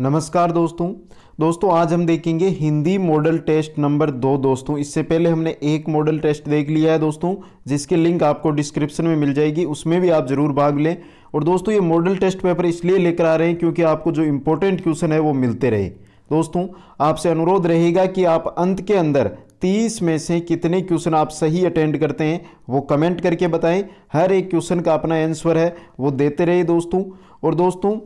नमस्कार दोस्तों दोस्तों आज हम देखेंगे हिंदी मॉडल टेस्ट नंबर दो दोस्तों इससे पहले हमने एक मॉडल टेस्ट देख लिया है दोस्तों जिसके लिंक आपको डिस्क्रिप्शन में मिल जाएगी उसमें भी आप ज़रूर भाग लें और दोस्तों ये मॉडल टेस्ट पेपर इसलिए लेकर आ रहे हैं क्योंकि आपको जो इम्पोर्टेंट क्वेश्चन है वो मिलते रहे दोस्तों आपसे अनुरोध रहेगा कि आप अंत के अंदर तीस में से कितने क्वेश्चन आप सही अटेंड करते हैं वो कमेंट करके बताएं हर एक क्वेश्चन का अपना आंसर है वो देते रहे दोस्तों और दोस्तों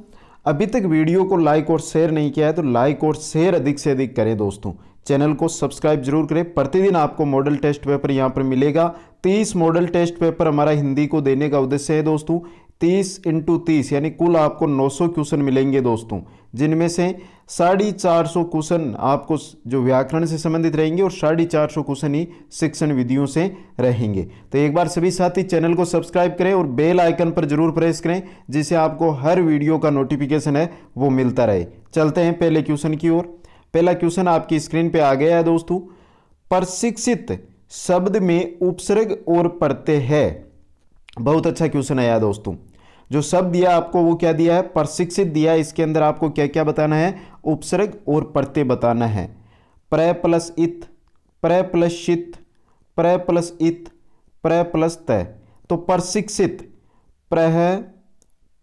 अभी तक वीडियो को लाइक और शेयर नहीं किया है तो लाइक और शेयर अधिक से अधिक करें दोस्तों चैनल को सब्सक्राइब जरूर करें प्रतिदिन आपको मॉडल टेस्ट पेपर यहाँ पर मिलेगा तीस मॉडल टेस्ट पेपर हमारा हिंदी को देने का उद्देश्य है दोस्तों तीस इंटू तीस यानी कुल आपको 900 क्वेश्चन मिलेंगे दोस्तों जिनमें से साढ़े चार सौ क्वेश्चन आपको जो व्याकरण से संबंधित रहेंगे और साढ़े चार सौ क्वेश्चन ही शिक्षण विधियों से रहेंगे तो एक बार सभी साथी चैनल को सब्सक्राइब करें और बेल आइकन पर जरूर प्रेस करें जिससे आपको हर वीडियो का नोटिफिकेशन है वो मिलता रहे चलते हैं पहले क्वेश्चन की ओर पहला क्वेश्चन आपकी स्क्रीन पर आ गया है दोस्तों प्रशिक्षित शब्द में उपसर्ग और पढ़ते हैं बहुत अच्छा क्वेश्चन आया दोस्तों जो शब्द दिया आपको वो क्या दिया है प्रशिक्षित दिया इसके अंदर आपको क्या क्या बताना है उपसर्ग और प्रत्यय बताना है प्र प्लस इत प्र प्लस शित प्र प्लस इत प्र प्लस तय तो प्रशिक्षित प्रह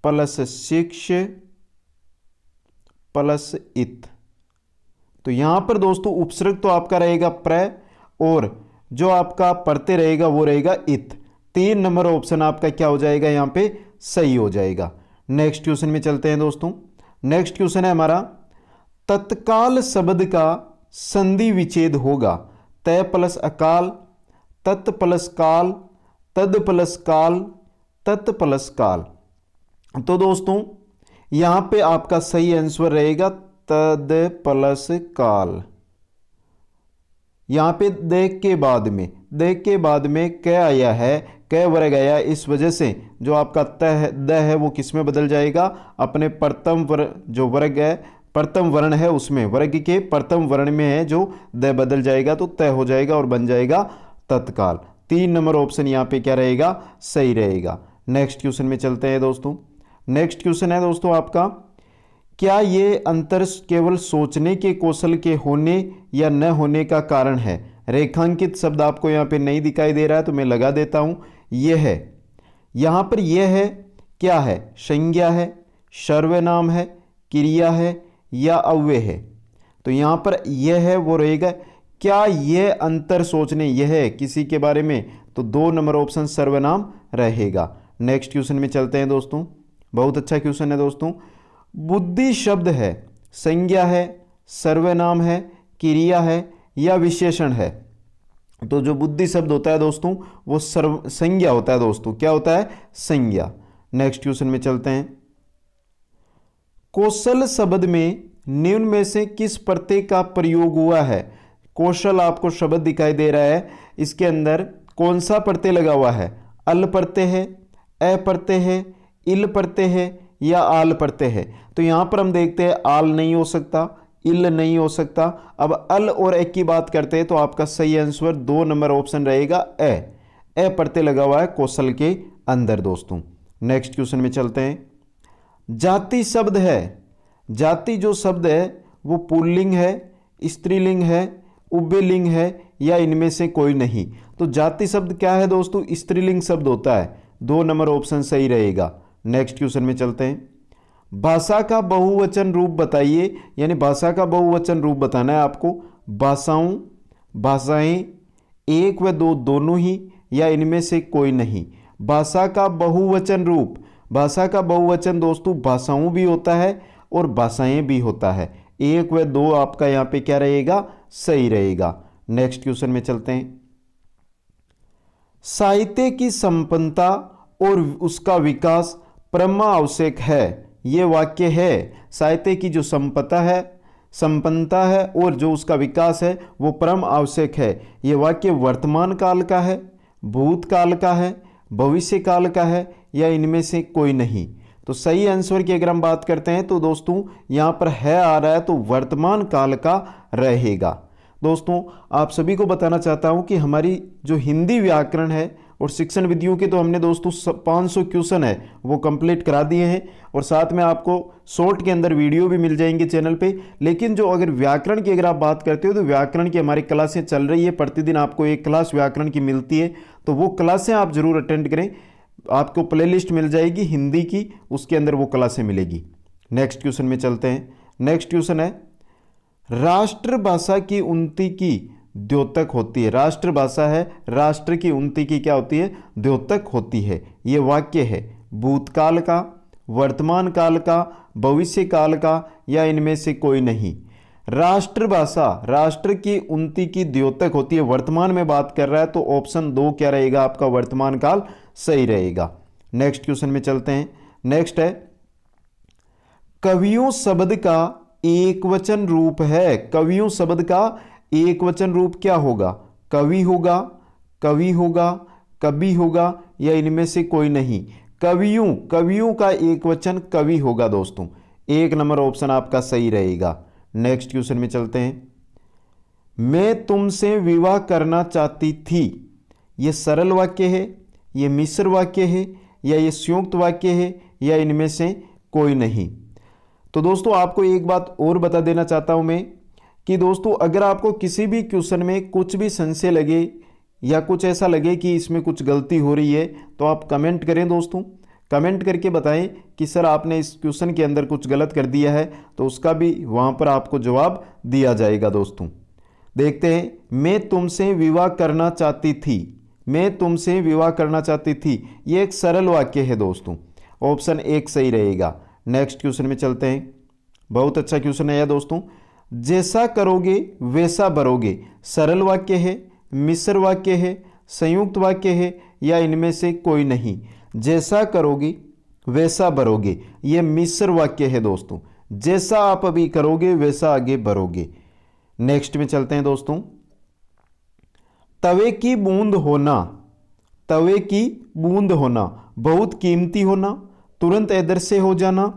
प्लस शिक्ष प्लस इत तो यहां पर दोस्तों उपसर्ग तो आपका रहेगा प्र और जो आपका प्रत्यय रहेगा वो रहेगा इत तीन नंबर ऑप्शन आपका क्या हो जाएगा यहाँ पे सही हो जाएगा नेक्स्ट क्वेश्चन में चलते हैं दोस्तों नेक्स्ट क्वेश्चन है हमारा तत्काल शब्द का संधि विच्छेद होगा तय प्लस अकाल तत् प्लस काल तद प्लस काल तत् प्लस काल तो दोस्तों यहाँ पे आपका सही आंसर रहेगा तद प्लस काल यहाँ पे देख के बाद में देख के बाद में क्या आया है कै वर्ग आया इस वजह से जो आपका तह द है वो किस में बदल जाएगा अपने प्रथम वर जो वर्ग है प्रथम वर्ण है उसमें वर्ग के प्रथम वर्ण में है जो द बदल जाएगा तो तय हो जाएगा और बन जाएगा तत्काल तीन नंबर ऑप्शन यहाँ पे क्या रहेगा सही रहेगा नेक्स्ट क्वेश्चन में चलते हैं दोस्तों नेक्स्ट क्वेश्चन है दोस्तों आपका क्या ये अंतर केवल सोचने के कौशल के होने या न होने का कारण है रेखांकित शब्द आपको यहाँ पे नहीं दिखाई दे रहा है तो मैं लगा देता हूँ ये है यहाँ पर यह है क्या है संज्ञा है सर्वनाम है क्रिया है या अव्य है तो यहाँ पर यह है वो रहेगा क्या यह अंतर सोचने यह है किसी के बारे में तो दो नंबर ऑप्शन सर्वनाम रहेगा नेक्स्ट क्वेश्चन में चलते हैं दोस्तों बहुत अच्छा क्वेश्चन है दोस्तों बुद्धि शब्द है संज्ञा है सर्वनाम है क्रिया है या विशेषण है तो जो बुद्धि शब्द होता है दोस्तों वो सर्व संज्ञा होता है दोस्तों क्या होता है संज्ञा नेक्स्ट क्वेश्चन में चलते हैं कौशल शब्द में निम्न में से किस प्रत्यय का प्रयोग हुआ है कौशल आपको शब्द दिखाई दे रहा है इसके अंदर कौन सा प्रत्यय लगा हुआ है अल प्रत्यय है अ प्रत्यय है इल प्रत्यय है या आल प्रत्यय है तो यहां पर हम देखते हैं आल नहीं हो सकता इल नहीं हो सकता अब अल और ए की बात करते हैं तो आपका सही आंसर दो नंबर ऑप्शन रहेगा ए ए पढ़ते लगा हुआ है कौशल के अंदर दोस्तों नेक्स्ट क्वेश्चन में चलते हैं जाति शब्द है जाति जो शब्द है वो पुल्लिंग है स्त्रीलिंग है उबिलिंग है या इनमें से कोई नहीं तो जाति शब्द क्या है दोस्तों स्त्रीलिंग शब्द होता है दो नंबर ऑप्शन सही रहेगा नेक्स्ट क्वेश्चन में चलते हैं भाषा का बहुवचन रूप बताइए यानी भाषा का बहुवचन रूप बताना है आपको भाषाओं भाषाएं एक व दो दोनों ही या इनमें से कोई नहीं भाषा का बहुवचन रूप भाषा का बहुवचन दोस्तों भाषाओं भी होता है और भाषाएं भी होता है एक व दो आपका यहां पे क्या रहेगा सही रहेगा नेक्स्ट क्वेश्चन में चलते हैं साहित्य की संपन्नता और उसका विकास परमा आवश्यक है ये वाक्य है साहित्य की जो संपदा है संपन्नता है और जो उसका विकास है वो परम आवश्यक है ये वाक्य वर्तमान काल का है भूतकाल का है भविष्य काल का है या इनमें से कोई नहीं तो सही आंसर की अगर हम बात करते हैं तो दोस्तों यहाँ पर है आ रहा है तो वर्तमान काल का रहेगा दोस्तों आप सभी को बताना चाहता हूँ कि हमारी जो हिंदी व्याकरण है और शिक्षण विधियों के तो हमने दोस्तों पाँच सौ क्वेश्चन है वो कंप्लीट करा दिए हैं और साथ में आपको शॉर्ट के अंदर वीडियो भी मिल जाएंगे चैनल पे लेकिन जो अगर व्याकरण की अगर आप बात करते हो तो व्याकरण की हमारी क्लासें चल रही है प्रतिदिन आपको एक क्लास व्याकरण की मिलती है तो वो क्लासें आप ज़रूर अटेंड करें आपको प्ले मिल जाएगी हिंदी की उसके अंदर वो क्लासें मिलेगी नेक्स्ट क्वेश्चन में चलते हैं नेक्स्ट क्वेश्चन है राष्ट्रभाषा की उन्नति की द्योतक होती है राष्ट्रभाषा है राष्ट्र की उन्नति की क्या होती है द्योतक होती है ये वाक्य है भूतकाल का वर्तमान काल का भविष्य काल का या इनमें से कोई नहीं राष्ट्रभाषा राष्ट्र की उन्नति की द्योतक होती है वर्तमान में बात कर रहा है तो ऑप्शन दो क्या रहेगा आपका वर्तमान काल सही रहेगा नेक्स्ट क्वेश्चन में चलते हैं नेक्स्ट है कवियों शब्द का एक वचन रूप है कवियों शब्द का एक वचन रूप क्या होगा कवि होगा कवि होगा कवि होगा या इनमें से कोई नहीं कवियों कवियों का एक वचन कवि होगा दोस्तों एक नंबर ऑप्शन आपका सही रहेगा नेक्स्ट क्वेश्चन में चलते हैं मैं तुमसे विवाह करना चाहती थी यह सरल वाक्य है ये मिश्र वाक्य है या ये संयुक्त वाक्य है या इनमें से कोई नहीं तो दोस्तों आपको एक बात और बता देना चाहता हूं मैं कि दोस्तों अगर आपको किसी भी क्वेश्चन में कुछ भी संशय लगे या कुछ ऐसा लगे कि इसमें कुछ गलती हो रही है तो आप कमेंट करें दोस्तों कमेंट करके बताएं कि सर आपने इस क्वेश्चन के अंदर कुछ गलत कर दिया है तो उसका भी वहाँ पर आपको जवाब दिया जाएगा दोस्तों देखते हैं मैं तुमसे विवाह करना चाहती थी मैं तुमसे विवाह करना चाहती थी ये एक सरल वाक्य है दोस्तों ऑप्शन एक सही रहेगा नेक्स्ट क्वेश्चन में चलते हैं बहुत अच्छा क्वेश्चन है दोस्तों जैसा करोगे वैसा बरोगे सरल वाक्य है मिश्र वाक्य है संयुक्त वाक्य है या इनमें से कोई नहीं जैसा करोगे वैसा बरोगे ये मिश्र वाक्य है दोस्तों जैसा आप अभी करोगे वैसा आगे बरोगे नेक्स्ट में चलते हैं दोस्तों तवे की बूंद होना तवे की बूंद होना बहुत कीमती होना तुरंत इधर से हो जाना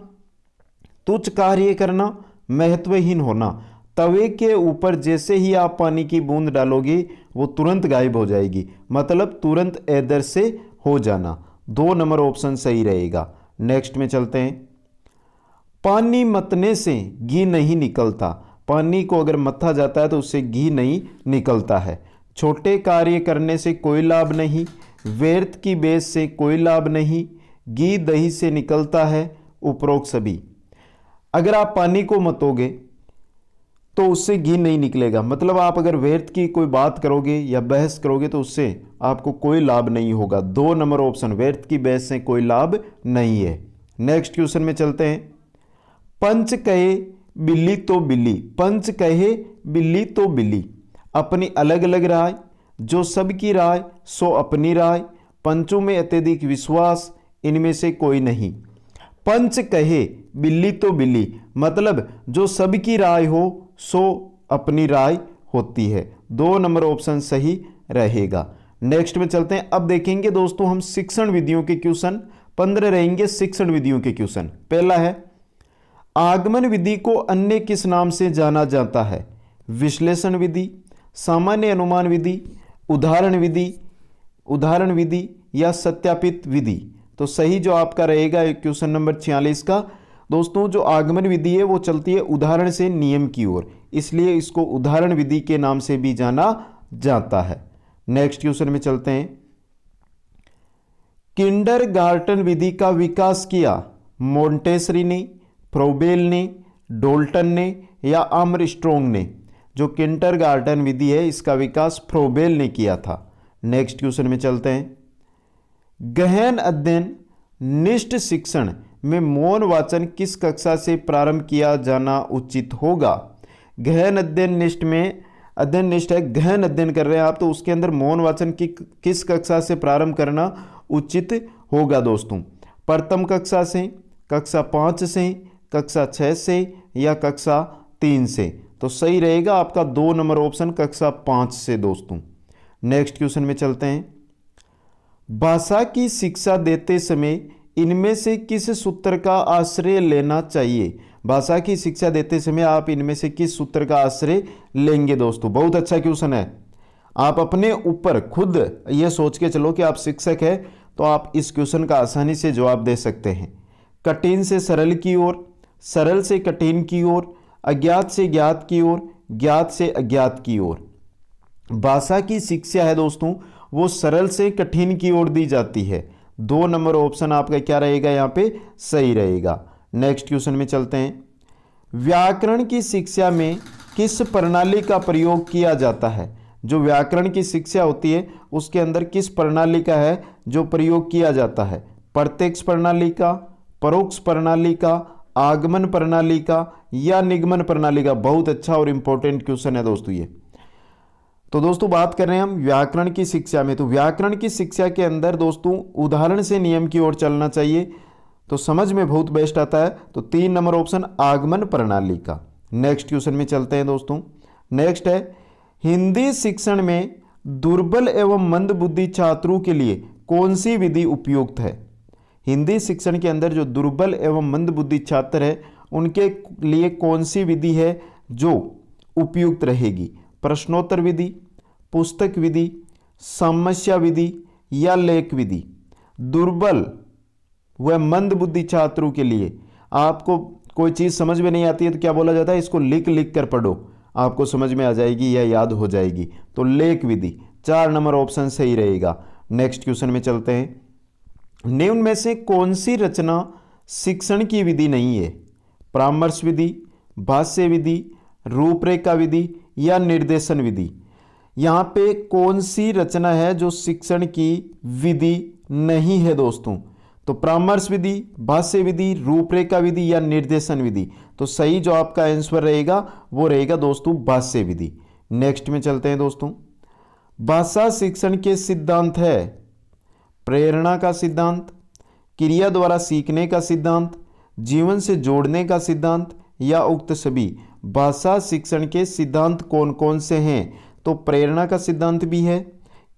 तुच्छ कार्य करना महत्वहीन होना तवे के ऊपर जैसे ही आप पानी की बूंद डालोगे वो तुरंत गायब हो जाएगी मतलब तुरंत एदर से हो जाना दो नंबर ऑप्शन सही रहेगा नेक्स्ट में चलते हैं पानी मतने से घी नहीं निकलता पानी को अगर मथा जाता है तो उससे घी नहीं निकलता है छोटे कार्य करने से कोई लाभ नहीं व्यर्थ की बेस से कोई लाभ नहीं घी दही से निकलता है उपरोक्त सभी अगर आप पानी को मतोगे तो उससे घी नहीं निकलेगा मतलब आप अगर व्यर्थ की कोई बात करोगे या बहस करोगे तो उससे आपको कोई लाभ नहीं होगा दो नंबर ऑप्शन व्यर्थ की बहस से कोई लाभ नहीं है नेक्स्ट क्वेश्चन में चलते हैं पंच कहे बिल्ली तो बिल्ली पंच कहे बिल्ली तो बिल्ली अपनी अलग अलग राय जो सबकी राय सो अपनी राय पंचों में अत्यधिक विश्वास इनमें से कोई नहीं पंच कहे बिल्ली तो बिल्ली मतलब जो सबकी राय हो सो अपनी राय होती है दो नंबर ऑप्शन सही रहेगा नेक्स्ट में चलते हैं अब देखेंगे दोस्तों हम शिक्षण विधियों के क्वेश्चन पंद्रह रहेंगे शिक्षण विधियों के क्वेश्चन पहला है आगमन विधि को अन्य किस नाम से जाना जाता है विश्लेषण विधि सामान्य अनुमान विधि उदाहरण विधि उदाहरण विधि या सत्यापित विधि तो सही जो आपका रहेगा क्वेश्चन नंबर छियालीस का दोस्तों जो आगमन विधि है वो चलती है उदाहरण से नियम की ओर इसलिए इसको उदाहरण विधि के नाम से भी जाना जाता है नेक्स्ट क्वेश्चन में चलते हैं किंडर गार्टन विधि का विकास किया मोन्टेसरी ने फ्रोबेल ने डोल्टन ने या अमर स्ट्रोंग ने जो किंटर गार्टन विधि है इसका विकास फ्रोबेल ने किया था नेक्स्ट क्वेश्चन में चलते हैं गहन अध्ययन निष्ठ शिक्षण में मौन वाचन किस कक्षा से प्रारंभ किया जाना उचित होगा गहन अध्ययन निष्ठ में अध्ययन निष्ठ है गहन अध्ययन कर रहे हैं आप तो उसके अंदर मौन वाचन की किस कक्षा से प्रारंभ करना उचित होगा दोस्तों प्रथम कक्षा से कक्षा पाँच से कक्षा छः से या कक्षा तीन से तो सही रहेगा आपका दो नंबर ऑप्शन कक्षा पाँच से दोस्तों नेक्स्ट क्वेश्चन में चलते हैं भाषा की शिक्षा देते समय इनमें से किस सूत्र का आश्रय लेना चाहिए भाषा की शिक्षा देते समय आप इनमें से किस सूत्र का आश्रय लेंगे दोस्तों बहुत अच्छा क्वेश्चन है आप अपने ऊपर खुद यह सोच के चलो कि आप शिक्षक हैं तो आप इस क्वेश्चन का आसानी से जवाब दे सकते हैं कठिन से सरल की ओर सरल से कठिन की ओर अज्ञात से ज्ञात की ओर ज्ञात से अज्ञात की ओर भाषा की शिक्षा है दोस्तों वो सरल से कठिन की ओर दी जाती है दो नंबर ऑप्शन आपका क्या रहेगा यहाँ पे सही रहेगा नेक्स्ट क्वेश्चन में चलते हैं व्याकरण की शिक्षा में किस प्रणाली का प्रयोग किया जाता है जो व्याकरण की शिक्षा होती है उसके अंदर किस प्रणाली का है जो प्रयोग किया जाता है प्रत्यक्ष प्रणाली का परोक्ष प्रणाली का आगमन प्रणाली का या निगमन प्रणाली का बहुत अच्छा और इंपॉर्टेंट क्वेश्चन है दोस्तों ये तो दोस्तों बात कर रहे हैं हम व्याकरण की शिक्षा में तो व्याकरण की शिक्षा के अंदर दोस्तों उदाहरण से नियम की ओर चलना चाहिए तो समझ में बहुत बेस्ट आता है तो तीन नंबर ऑप्शन आगमन प्रणाली का नेक्स्ट क्वेश्चन में चलते हैं दोस्तों नेक्स्ट है हिंदी शिक्षण में दुर्बल एवं मंद बुद्धि छात्रों के लिए कौन सी विधि उपयुक्त है हिंदी शिक्षण के अंदर जो दुर्बल एवं मंद बुद्धि छात्र है उनके लिए कौन सी विधि है जो उपयुक्त रहेगी प्रश्नोत्तर विधि पुस्तक विधि समस्या विधि या लेख विधि दुर्बल व मंद बुद्धि छात्रों के लिए आपको कोई चीज़ समझ में नहीं आती है तो क्या बोला जाता है इसको लिख लिख कर पढ़ो आपको समझ में आ जाएगी या याद हो जाएगी तो लेख विधि चार नंबर ऑप्शन सही रहेगा नेक्स्ट क्वेश्चन में चलते हैं निम्न में से कौन सी रचना शिक्षण की विधि नहीं है परामर्श विधि भाष्य विधि रूपरेखा विधि या निर्देशन विधि यहाँ पे कौन सी रचना है जो शिक्षण की विधि नहीं है दोस्तों तो परामर्श विधि भाष्य विधि रूपरेखा विधि या निर्देशन विधि तो सही जो आपका आंसर रहेगा वो रहेगा दोस्तों भाष्य विधि नेक्स्ट में चलते हैं दोस्तों भाषा शिक्षण के सिद्धांत है प्रेरणा का सिद्धांत क्रिया द्वारा सीखने का सिद्धांत जीवन से जोड़ने का सिद्धांत या उक्त सभी भाषा शिक्षण के सिद्धांत कौन कौन से हैं तो प्रेरणा का सिद्धांत भी है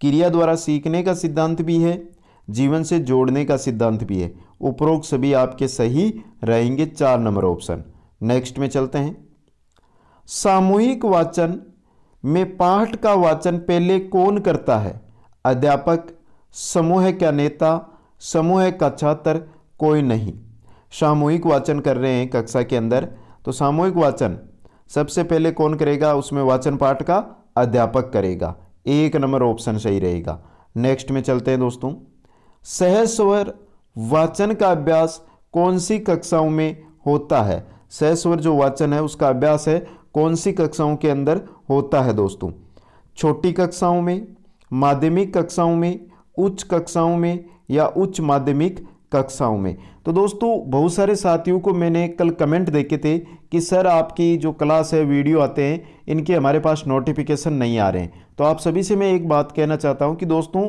क्रिया द्वारा सीखने का सिद्धांत भी है जीवन से जोड़ने का सिद्धांत भी है उपरोक्त सभी आपके सही रहेंगे चार नंबर ऑप्शन नेक्स्ट में चलते हैं सामूहिक वाचन में पाठ का वाचन पहले कौन करता है अध्यापक समूह का नेता समूह का छात्र कोई नहीं सामूहिक वाचन कर रहे हैं कक्षा के अंदर तो सामूहिक वाचन सबसे पहले कौन करेगा उसमें वाचन पाठ का अध्यापक करेगा एक नंबर ऑप्शन सही रहेगा नेक्स्ट में चलते हैं दोस्तों सहस्वर वाचन का अभ्यास कौन सी कक्षाओं में होता है सहस्वर जो वाचन है उसका अभ्यास है कौन सी कक्षाओं के अंदर होता है दोस्तों छोटी कक्षाओं में माध्यमिक कक्षाओं में उच्च कक्षाओं में या उच्च माध्यमिक कक्षाओं में तो दोस्तों बहुत सारे साथियों को मैंने कल कमेंट देखे थे कि सर आपकी जो क्लास है वीडियो आते हैं इनके हमारे पास नोटिफिकेशन नहीं आ रहे हैं तो आप सभी से मैं एक बात कहना चाहता हूं कि दोस्तों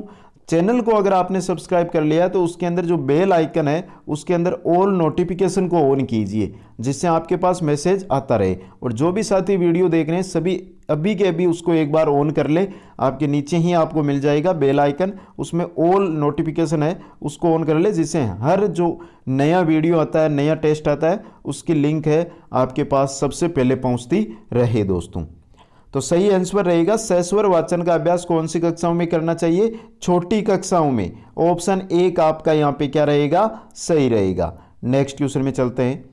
चैनल को अगर आपने सब्सक्राइब कर लिया तो उसके अंदर जो बेल आइकन है उसके अंदर ऑल नोटिफिकेशन को ऑन कीजिए जिससे आपके पास मैसेज आता रहे और जो भी साथी वीडियो देख रहे हैं सभी अभी के अभी उसको एक बार ऑन कर ले आपके नीचे ही आपको मिल जाएगा बेल आइकन उसमें ऑल नोटिफिकेशन है उसको ऑन कर ले जिससे हर जो नया वीडियो आता है नया टेस्ट आता है उसकी लिंक है आपके पास सबसे पहले पहुँचती रहे दोस्तों तो सही आंसर रहेगा सैस्वर वाचन का अभ्यास कौन सी कक्षाओं में करना चाहिए छोटी कक्षाओं में ऑप्शन एक आपका यहां पे क्या रहेगा सही रहेगा नेक्स्ट क्वेश्चन में चलते हैं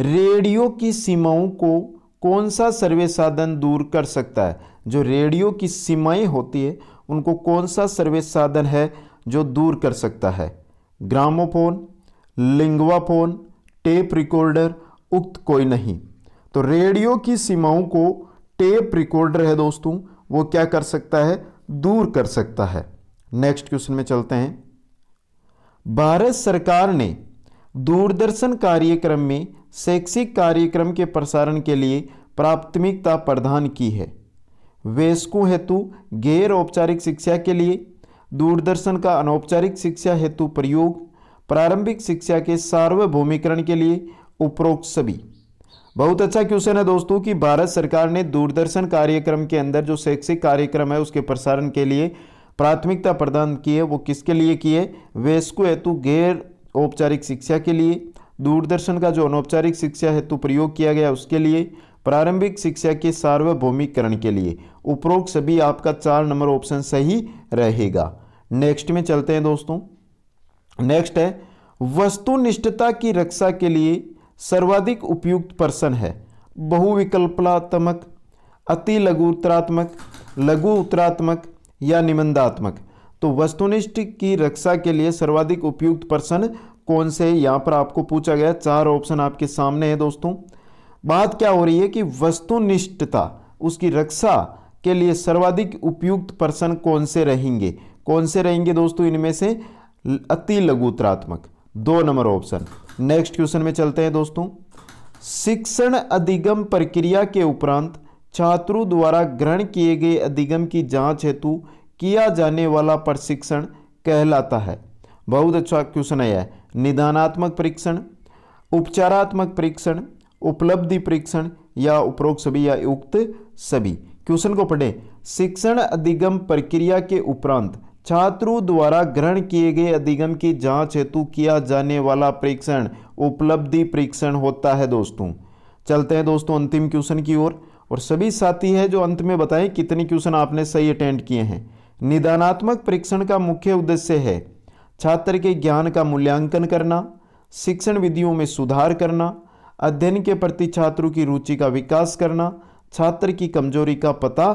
रेडियो की सीमाओं को कौन सा सर्वे साधन दूर कर सकता है जो रेडियो की सीमाएं होती है उनको कौन सा सर्वे साधन है जो दूर कर सकता है ग्रामोफोन लिंगवाफोन टेप रिकॉर्डर उक्त कोई नहीं तो रेडियो की सीमाओं को टेप रिकॉर्डर है दोस्तों वो क्या कर सकता है दूर कर सकता है नेक्स्ट क्वेश्चन में चलते हैं भारत सरकार ने दूरदर्शन कार्यक्रम में शैक्षिक कार्यक्रम के प्रसारण के लिए प्राथमिकता प्रदान की है वयस्कों हेतु गैर औपचारिक शिक्षा के लिए दूरदर्शन का अनौपचारिक शिक्षा हेतु प्रयोग प्रारंभिक शिक्षा के सार्वभौमिकरण के लिए उपरोक्त सभी बहुत अच्छा क्वेश्चन है दोस्तों कि भारत सरकार ने दूरदर्शन कार्यक्रम के अंदर जो शैक्षिक कार्यक्रम है उसके प्रसारण के लिए प्राथमिकता प्रदान की है वो किसके लिए की है वेस्को हेतु गैर औपचारिक शिक्षा के लिए दूरदर्शन का जो अनौपचारिक शिक्षा हेतु प्रयोग किया गया उसके लिए प्रारंभिक शिक्षा के सार्वभौमिकरण के लिए उपरोक्त सभी आपका चार नंबर ऑप्शन सही रहेगा नेक्स्ट में चलते हैं दोस्तों नेक्स्ट है वस्तुनिष्ठता की रक्षा के लिए सर्वाधिक उपयुक्त पर्सन है बहुविकल्पलात्मक अति लघु उत्तरात्मक लघु उत्तरात्मक या निबंधात्मक तो वस्तुनिष्ठ की रक्षा के लिए सर्वाधिक उपयुक्त पर्सन कौन से यहाँ पर आपको पूछा गया चार ऑप्शन आपके सामने है दोस्तों बात क्या हो रही है कि वस्तुनिष्ठता उसकी रक्षा के लिए सर्वाधिक उपयुक्त पर्सन कौन से रहेंगे कौन से रहेंगे दोस्तों इनमें से अति लघुतरात्मक दो नंबर ऑप्शन नेक्स्ट क्वेश्चन में चलते हैं दोस्तों शिक्षण अधिगम प्रक्रिया के उपरांत छात्रों द्वारा ग्रहण किए गए अधिगम की जांच हेतु किया जाने वाला प्रशिक्षण कहलाता है बहुत अच्छा क्वेश्चन आया है निदानात्मक परीक्षण उपचारात्मक परीक्षण उपलब्धि परीक्षण या उपरोक्त सभी या उक्त सभी क्वेश्चन को पढ़ें शिक्षण अधिगम प्रक्रिया के उपरांत छात्रों द्वारा ग्रहण किए गए अधिगम की जांच हेतु किया जाने वाला परीक्षण उपलब्धि परीक्षण होता है दोस्तों चलते हैं दोस्तों अंतिम क्वेश्चन की ओर और, और सभी साथी हैं जो अंत में बताएं कितने क्वेश्चन आपने सही अटेंड किए हैं निदानात्मक परीक्षण का मुख्य उद्देश्य है छात्र के ज्ञान का मूल्यांकन करना शिक्षण विधियों में सुधार करना अध्ययन के प्रति छात्रों की रुचि का विकास करना छात्र की कमजोरी का पता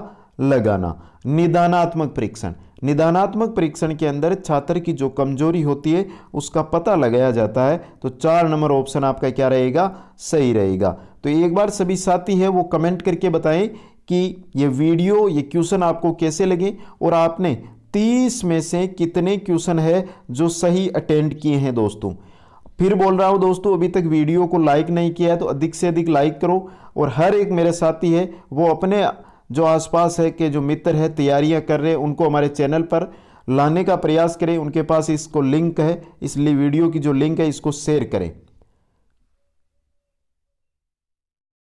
लगाना निदानात्मक परीक्षण निदानात्मक परीक्षण के अंदर छात्र की जो कमजोरी होती है उसका पता लगाया जाता है तो चार नंबर ऑप्शन आपका क्या रहेगा सही रहेगा तो एक बार सभी साथी हैं वो कमेंट करके बताएं कि ये वीडियो ये क्वेश्चन आपको कैसे लगे और आपने तीस में से कितने क्वेश्चन है जो सही अटेंड किए हैं दोस्तों फिर बोल रहा हूँ दोस्तों अभी तक वीडियो को लाइक नहीं किया है तो अधिक से अधिक लाइक करो और हर एक मेरे साथी है वो अपने जो आसपास है के जो मित्र है तैयारियां कर रहे हैं उनको हमारे चैनल पर लाने का प्रयास करें उनके पास इसको लिंक है इसलिए वीडियो की जो लिंक है इसको शेयर करें